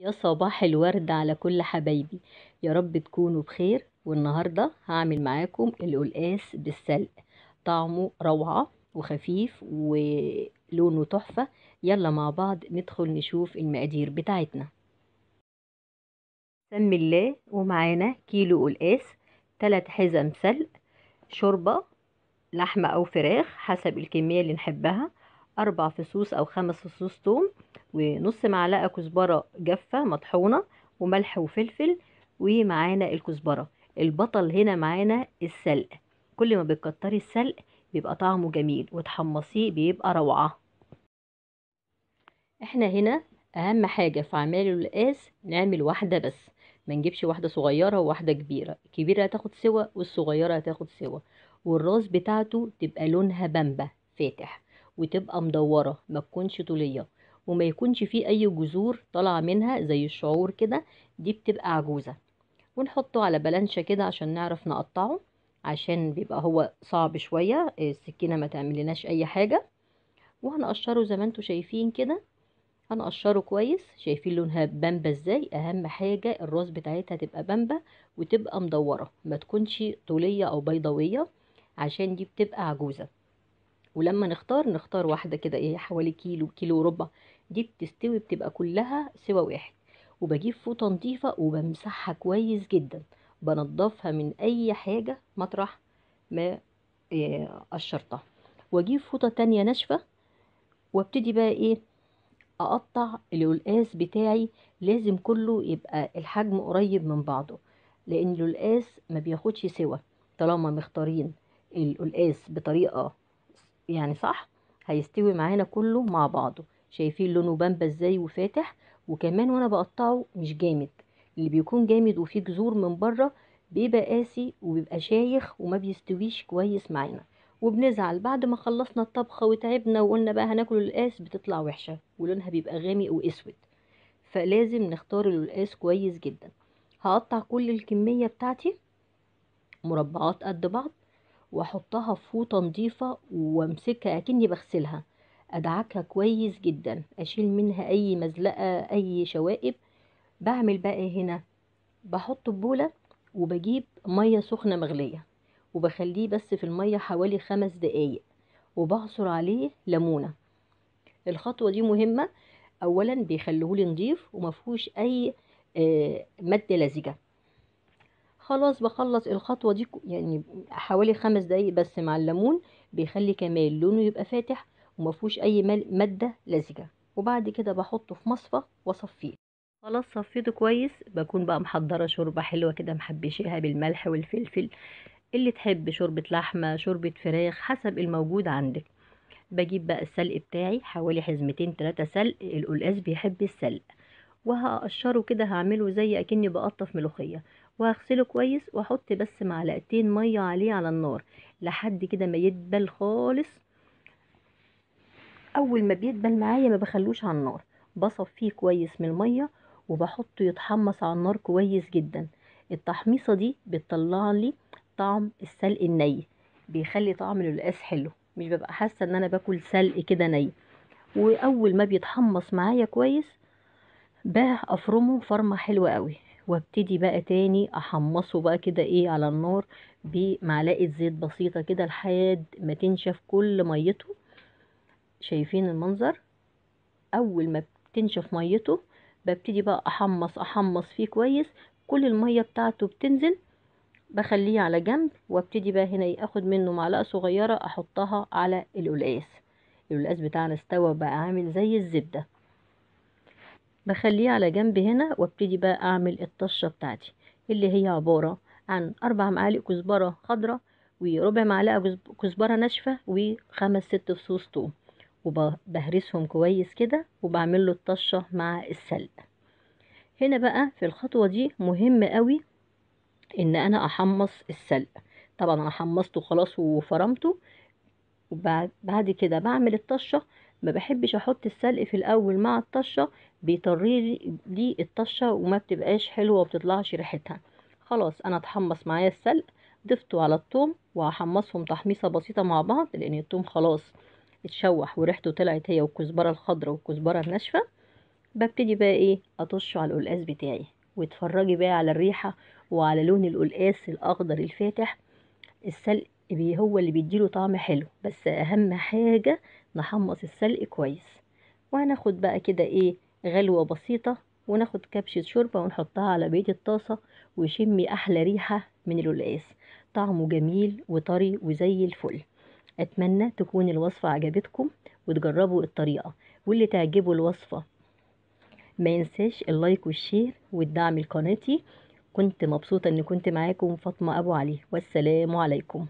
يا صباح الورد على كل حبايبي يا رب تكونوا بخير والنهاردة هعمل معاكم القلقاس بالسلق طعمه روعة وخفيف ولونه تحفة يلا مع بعض ندخل نشوف المقادير بتاعتنا بسم الله ومعانا كيلو قلقاس تلات حزم سلق شوربة لحمة أو فراخ حسب الكمية اللي نحبها أربع فصوص أو خمس فصوص توم ونص معلقة كزبرة جافة مطحونة وملح وفلفل ومعانا الكزبرة البطل هنا معانا السلق كل ما بتكتري السلق بيبقى طعمه جميل وتحمصيه بيبقى روعة احنا هنا اهم حاجة في عمال القياس نعمل واحدة بس ما نجيبش واحدة صغيرة وواحدة كبيرة الكبيرة هتاخد سوا والصغيرة هتاخد سوا والراس بتاعته تبقى لونها بمبه فاتح وتبقى مدورة ما تكونش طولية وما يكونش فيه اي جذور طالعة منها زي الشعور كده دي بتبقى عجوزة ونحطه على بلانشة كده عشان نعرف نقطعه عشان بيبقى هو صعب شوية السكينة ما تعملناش اي حاجة وهنقشره زي ما انتوا شايفين كده هنقشره كويس شايفين لونها بامبا ازاي اهم حاجة الراس بتاعتها تبقى بامبا وتبقى مدورة ما تكونش طولية او بيضاوية عشان دي بتبقى عجوزة ولما نختار نختار واحدة كده ايه حوالي كيلو كيلو وربع دي بتستوي بتبقى كلها سوا واحد وبجيب فوطة نضيفة وبمسحها كويس جدا بنضفها من أي حاجة مطرح ما آه، قشرتها واجيب فوطة تانية ناشفة وابتدي بقى ايه اقطع القلقاس بتاعي لازم كله يبقى الحجم قريب من بعضه لان القلقاس ما بياخدش سوا طالما مختارين القلقاس بطريقه يعني صح هيستوي معانا كله مع بعضه شايفين لونه بامبا ازاي وفاتح وكمان وانا بقطعه مش جامد اللي بيكون جامد وفيه جذور من بره بيبقى قاسي وبيبقى شايخ وما بيستويش كويس معانا وبنزعل بعد ما خلصنا الطبخه وتعبنا وقلنا بقى هناكل القاس بتطلع وحشه ولونها بيبقى غامق واسود فلازم نختار القاس كويس جدا هقطع كل الكميه بتاعتي مربعات قد بعض واحطها في فوطة نضيفة وامسكها اكني بغسلها ادعكها كويس جدا اشيل منها اي مزلقة اي شوائب بعمل بقى هنا بحط البولة وبجيب مية سخنة مغلية وبخليه بس في المية حوالي خمس دقايق وبعصر عليه ليمونة الخطوة دي مهمة اولا بيخليهولي نضيف ومفهوش اي آه، مادة لزجة خلاص بخلص الخطوة دي يعني حوالي خمس دقايق بس مع الليمون بيخلي كمان لونه يبقى فاتح ومفهوش أي مادة لزجة وبعد كده بحطه في مصفى واصفيه خلاص صفيته كويس بكون بقى محضرة شوربة حلوة كده محبشيها بالملح والفلفل اللي تحب شوربة لحمة شوربة فراخ حسب الموجود عندك بجيب بقى السلق بتاعي حوالي حزمتين تلاتة سلق القلقاس بيحب السلق وهقشره كده هعمله زي اكني بقطف ملوخيه وهغسله كويس واحط بس معلقتين ميه عليه على النار لحد كده ما يدبل خالص اول ما بيدبل معايا ما بخلوش على النار بصفيه كويس من الميه وبحطه يتحمص على النار كويس جدا التحميصه دي بتطلع لي طعم السلق الني بيخلي طعم القلقاس حلو مش ببقى حاسه ان انا باكل سلق كده ني واول ما بيتحمص معايا كويس بقى افرمه فرمه حلوه قوي وابتدي بقى تاني احمصه بقى كده ايه على النار بمعلقه زيت بسيطه كده لحد ما تنشف كل ميته شايفين المنظر اول ما بتنشف ميته ببتدي بقى احمص احمص فيه كويس كل الميه بتاعته بتنزل بخليه على جنب وابتدي بقى هنا اخد منه معلقه صغيره احطها على القلقاس القلقاس بتاعنا استوى بقى عامل زي الزبده بخليه على جنب هنا وابتدي بقى اعمل الطشة بتاعتي اللي هي عبارة عن اربع معالق كزبرة خضراء وربع معلقة كزبرة ناشفة وخمس ست فصوص توم وبهرسهم كويس كده وبعمل له الطشة مع السلق هنا بقى في الخطوة دي مهم قوي ان انا احمص السلق طبعا انا حمصته خلاص وفرمته وبعد كده بعمل الطشة ما بحبش احط السلق في الاول مع الطشه بيطري لي الطشه وما بتبقاش حلوه وبتطلعش ريحتها خلاص انا اتحمص معايا السلق ضفته على الثوم وهحمصهم تحميصه بسيطه مع بعض لان الثوم خلاص اتشوح وريحته طلعت هي والكزبره الخضراء والكزبره الناشفه ببتدي بقى ايه اطشه على القلقاس بتاعي واتفرجي بقى على الريحه وعلى لون القلقاس الاخضر الفاتح السلق هو اللي بيديله طعم حلو بس اهم حاجة نحمص السلق كويس وهناخد بقى كده ايه غلوة بسيطة وناخد كبشة شوربة ونحطها على بيت الطاسة وشمي أحلى ريحة من القلقاس طعمه جميل وطري وزي الفل أتمنى تكون الوصفة عجبتكم وتجربوا الطريقة واللي تعجبه الوصفة ما ينساش اللايك والشير والدعم لقناتي كنت مبسوطة ان كنت معاكم فاطمة ابو علي والسلام عليكم